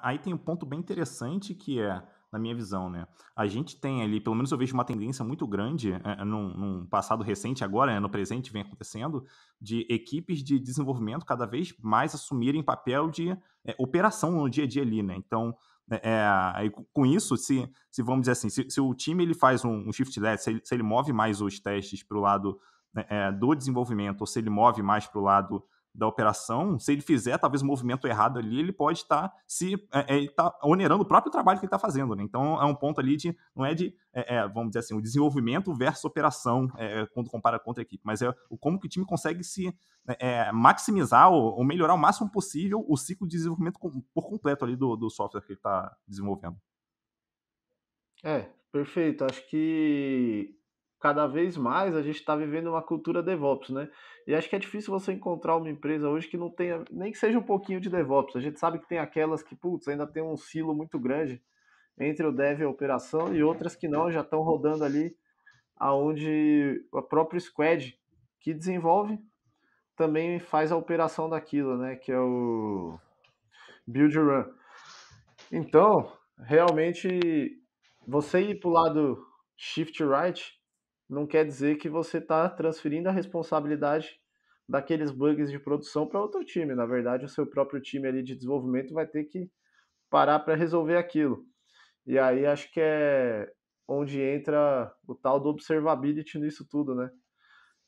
Aí tem um ponto bem interessante que é, na minha visão, né? A gente tem ali, pelo menos eu vejo uma tendência muito grande é, é, num, num, passado recente, agora, né, no presente vem acontecendo, de equipes de desenvolvimento cada vez mais assumirem papel de é, operação no dia a dia ali, né? Então, é, é com isso, se, se vamos dizer assim, se, se o time ele faz um, um shift left, se, se ele, move mais os testes para o lado né, é, do desenvolvimento, ou se ele move mais para o lado da operação, se ele fizer talvez um movimento errado ali, ele pode estar tá se é, é tá onerando o próprio trabalho que ele está fazendo. Né? Então é um ponto ali de não é de é, é, vamos dizer assim o desenvolvimento versus operação é, quando compara contra a equipe, mas é o como que o time consegue se né, é, maximizar ou, ou, melhorar o máximo possível o ciclo de desenvolvimento por completo ali do, do software que ele está desenvolvendo. É, perfeito. Acho que cada vez mais a gente está vivendo uma cultura DevOps, né? E acho que é difícil você encontrar uma empresa hoje que não tenha, nem que seja um pouquinho de DevOps. A gente sabe que tem aquelas que, putz, ainda tem um silo muito grande entre o dev e a operação e outras que não, já estão rodando ali aonde o próprio squad que desenvolve também faz a operação daquilo, né, que é o build run. Então, realmente você ir para o lado shift right não quer dizer que você está transferindo a responsabilidade daqueles bugs de produção para outro time. Na verdade, o seu próprio time ali de desenvolvimento vai ter que parar para resolver aquilo. E aí acho que é onde entra o tal do observability nisso tudo, né?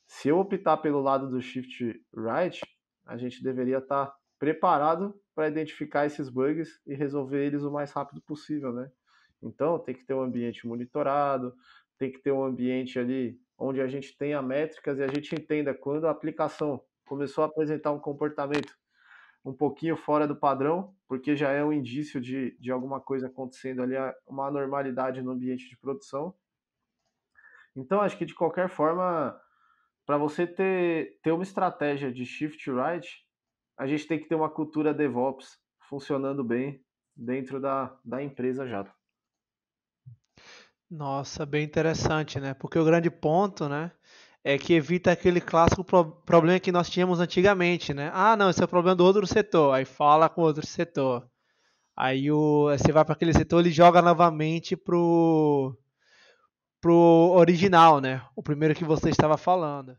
Se eu optar pelo lado do shift right, a gente deveria estar tá preparado para identificar esses bugs e resolver eles o mais rápido possível, né? Então, tem que ter um ambiente monitorado, tem que ter um ambiente ali onde a gente tenha métricas e a gente entenda quando a aplicação começou a apresentar um comportamento um pouquinho fora do padrão, porque já é um indício de, de alguma coisa acontecendo ali, ah, uma anormalidade no ambiente de produção. Então, acho que de qualquer forma, para você ter, ter uma estratégia de shift right, a gente tem que ter uma cultura DevOps funcionando bem dentro da, da empresa já. Nossa, bem interessante, né? Porque o grande ponto, né, é que evita aquele clássico pro problema que nós tínhamos antigamente, né? Ah, não, esse é o problema do outro setor. Aí fala com outro setor. Aí o, você vai para aquele setor, ele joga novamente pro pro original, né? O primeiro que você estava falando.